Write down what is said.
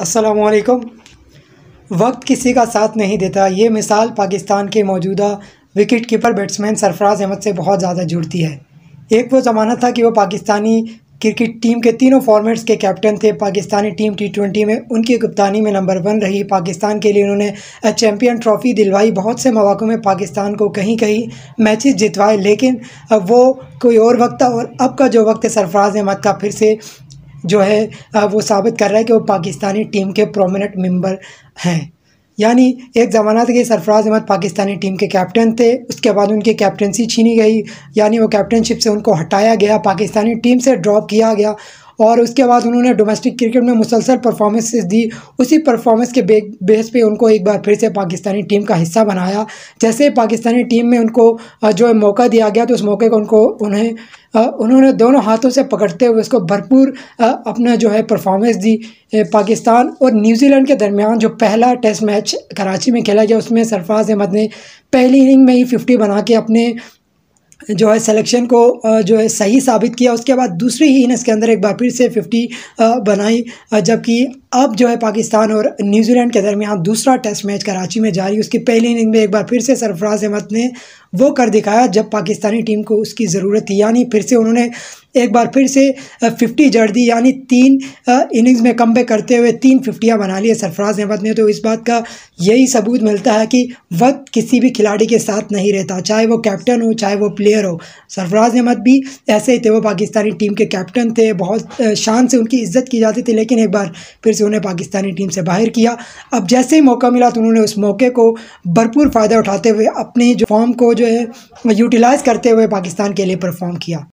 असलकम वक्त किसी का साथ नहीं देता ये मिसाल पाकिस्तान के मौजूदा wicket keeper batsman Sarfaraz Ahmed से बहुत ज़्यादा जुड़ती है एक वो ज़माना था कि वो पाकिस्तानी क्रिकेट टीम के तीनों फॉर्मेट्स के कैप्टन थे पाकिस्तानी टीम टी ट्वेंटी में उनकी कप्तानी में नंबर वन रही पाकिस्तान के लिए उन्होंने चैम्पियन ट्रॉफी दिलवाई बहुत से मौाकों में पाकिस्तान को कहीं कहीं मैचेस जितवाए लेकिन अब वो कोई और वक्त था और अब का जो वक्त है सरफराज अहमद का फिर से जो है वो साबित कर रहा है कि वो पाकिस्तानी टीम के प्रोमिनेंट मेंबर हैं यानी एक ज़माना था कि सरफराज अहमद पाकिस्तानी टीम के कैप्टन थे उसके बाद उनकी कैप्टनसी छीनी गई यानी वो कैप्टनशिप से उनको हटाया गया पाकिस्तानी टीम से ड्रॉप किया गया और उसके बाद उन्होंने डोमेस्टिक क्रिकेट में मुसलसल परफॉर्मेंसेस दी उसी परफॉर्मेंस के बेस पे उनको एक बार फिर से पाकिस्तानी टीम का हिस्सा बनाया जैसे पाकिस्तानी टीम में उनको जो मौका दिया गया तो उस मौके को उनको उन्हें उन्होंने दोनों हाथों से पकड़ते हुए उसको भरपूर अपना जो है परफॉर्मेंस दी पाकिस्तान और न्यूजीलैंड के दरमियान जो पहला टेस्ट मैच कराची में खेला गया उसमें सरफराज अहमद ने पहली इनिंग में ही फिफ्टी बना के अपने जो है सिलेक्शन को जो है सही साबित किया उसके बाद दूसरी ही इनिंग्स के अंदर एक बार फिर से फिफ्टी बनाई जबकि अब जो है पाकिस्तान और न्यूजीलैंड के दरमियान दूसरा टेस्ट मैच कराची में जारी उसकी पहली इनिंग में एक बार फिर से सरफराज अहमद ने वो कर दिखाया जब पाकिस्तानी टीम को उसकी ज़रूरत थी यानी फिर से उन्होंने एक बार फिर से फिफ्टी जड़ दी यानी तीन इनिंग्स में कम करते हुए तीन फिफ्टियाँ बना लिए सरफराज अहमद ने तो इस बात का यही सबूत मिलता है कि वक्त किसी भी खिलाड़ी के साथ नहीं रहता चाहे वो कैप्टन हो चाहे वो प्लेयर हो सरफराज अहमद भी ऐसे ही थे वो पाकिस्तानी टीम के कैप्टन थे बहुत शान से उनकी इज्जत की जाती थी लेकिन एक बार फिर से उन्हें पाकिस्तानी टीम से बाहर किया अब जैसे ही मौका मिला तो उन्होंने उस मौके को भरपूर फ़ायदा उठाते हुए अपने जो फॉर्म को जो है यूटिलाइज़ करते हुए पाकिस्तान के लिए परफॉर्म किया